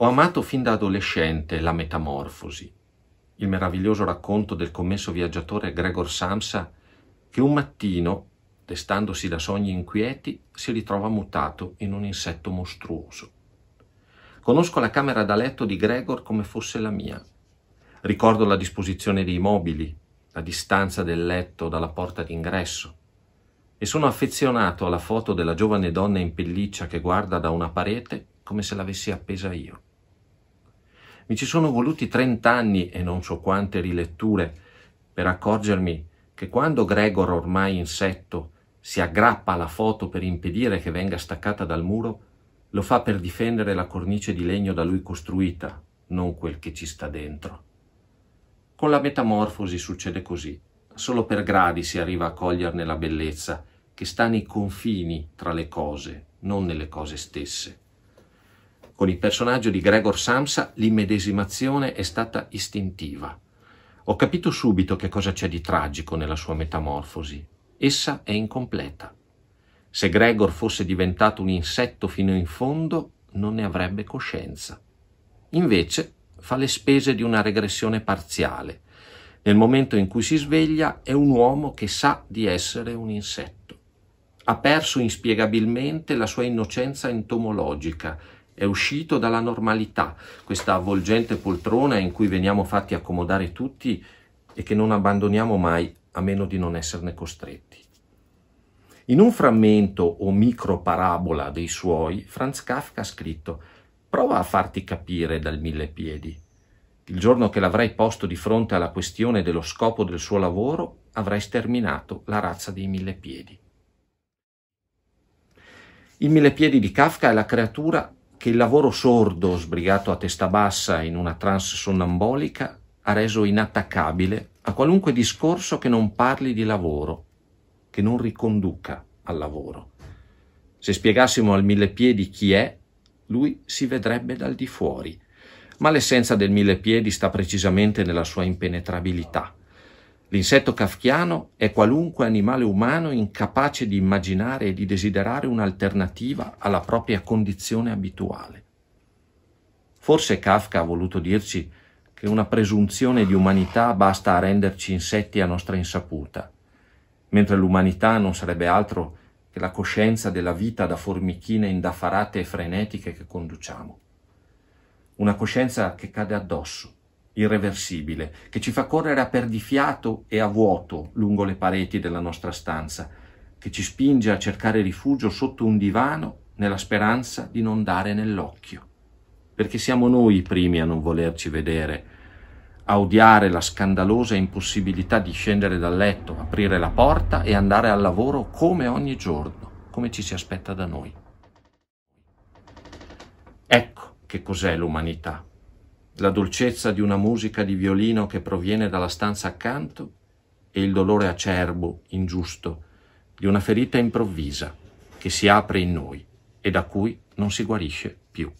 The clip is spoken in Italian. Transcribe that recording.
Ho amato fin da adolescente La Metamorfosi, il meraviglioso racconto del commesso viaggiatore Gregor Samsa che un mattino, destandosi da sogni inquieti, si ritrova mutato in un insetto mostruoso. Conosco la camera da letto di Gregor come fosse la mia. Ricordo la disposizione dei mobili, la distanza del letto dalla porta d'ingresso e sono affezionato alla foto della giovane donna in pelliccia che guarda da una parete come se l'avessi appesa io. Mi ci sono voluti 30 anni e non so quante riletture per accorgermi che quando Gregor ormai insetto si aggrappa alla foto per impedire che venga staccata dal muro, lo fa per difendere la cornice di legno da lui costruita, non quel che ci sta dentro. Con la metamorfosi succede così, solo per gradi si arriva a coglierne la bellezza, che sta nei confini tra le cose, non nelle cose stesse. Con il personaggio di Gregor Samsa l'immedesimazione è stata istintiva. Ho capito subito che cosa c'è di tragico nella sua metamorfosi. Essa è incompleta. Se Gregor fosse diventato un insetto fino in fondo, non ne avrebbe coscienza. Invece fa le spese di una regressione parziale. Nel momento in cui si sveglia è un uomo che sa di essere un insetto. Ha perso inspiegabilmente la sua innocenza entomologica è uscito dalla normalità, questa avvolgente poltrona in cui veniamo fatti accomodare tutti e che non abbandoniamo mai a meno di non esserne costretti. In un frammento o micro parabola dei suoi, Franz Kafka ha scritto Prova a farti capire dal mille piedi. Il giorno che l'avrai posto di fronte alla questione dello scopo del suo lavoro, avrai sterminato la razza dei mille piedi. Il mille piedi di Kafka è la creatura che il lavoro sordo, sbrigato a testa bassa in una trance sonnambolica, ha reso inattaccabile a qualunque discorso che non parli di lavoro, che non riconduca al lavoro. Se spiegassimo al mille piedi chi è, lui si vedrebbe dal di fuori, ma l'essenza del mille piedi sta precisamente nella sua impenetrabilità L'insetto kafkiano è qualunque animale umano incapace di immaginare e di desiderare un'alternativa alla propria condizione abituale. Forse Kafka ha voluto dirci che una presunzione di umanità basta a renderci insetti a nostra insaputa, mentre l'umanità non sarebbe altro che la coscienza della vita da formichine indaffarate e frenetiche che conduciamo. Una coscienza che cade addosso, irreversibile, che ci fa correre a perdifiato e a vuoto lungo le pareti della nostra stanza, che ci spinge a cercare rifugio sotto un divano nella speranza di non dare nell'occhio. Perché siamo noi i primi a non volerci vedere, a odiare la scandalosa impossibilità di scendere dal letto, aprire la porta e andare al lavoro come ogni giorno, come ci si aspetta da noi. Ecco che cos'è l'umanità la dolcezza di una musica di violino che proviene dalla stanza accanto e il dolore acerbo, ingiusto, di una ferita improvvisa che si apre in noi e da cui non si guarisce più.